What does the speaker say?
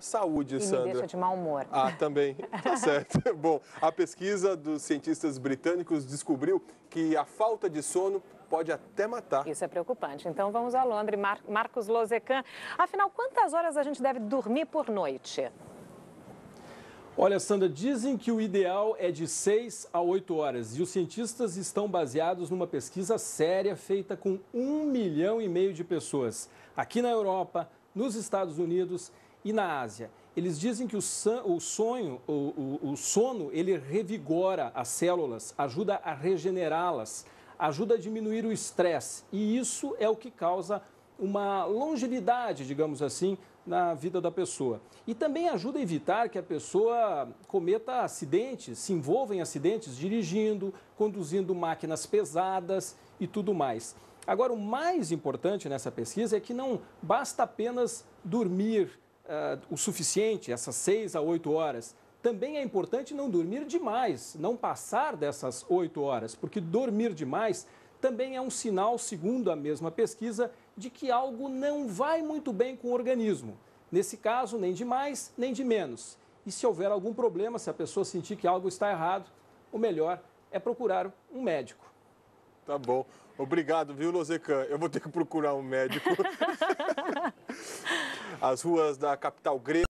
Saúde, e Sandra. Me deixa de mau humor. Ah, também. Tá certo. Bom, a pesquisa dos cientistas britânicos descobriu que a falta de sono pode até matar. Isso é preocupante. Então vamos a Londres. Mar Marcos Lozecan. Afinal, quantas horas a gente deve dormir por noite? Olha, Sandra, dizem que o ideal é de 6 a 8 horas e os cientistas estão baseados numa pesquisa séria feita com um milhão e meio de pessoas aqui na Europa, nos Estados Unidos e na Ásia. Eles dizem que o, sonho, o, o sono, ele revigora as células, ajuda a regenerá-las, ajuda a diminuir o estresse. E isso é o que causa uma longevidade, digamos assim, na vida da pessoa. E também ajuda a evitar que a pessoa cometa acidentes, se envolva em acidentes dirigindo, conduzindo máquinas pesadas e tudo mais. Agora, o mais importante nessa pesquisa é que não basta apenas dormir, uh, o suficiente, essas seis a oito horas, também é importante não dormir demais, não passar dessas oito horas, porque dormir demais também é um sinal, segundo a mesma pesquisa, de que algo não vai muito bem com o organismo. Nesse caso, nem de mais, nem de menos. E se houver algum problema, se a pessoa sentir que algo está errado, o melhor é procurar um médico. Tá bom. Obrigado, viu, Lozecan? Eu vou ter que procurar um médico. As ruas da capital grega.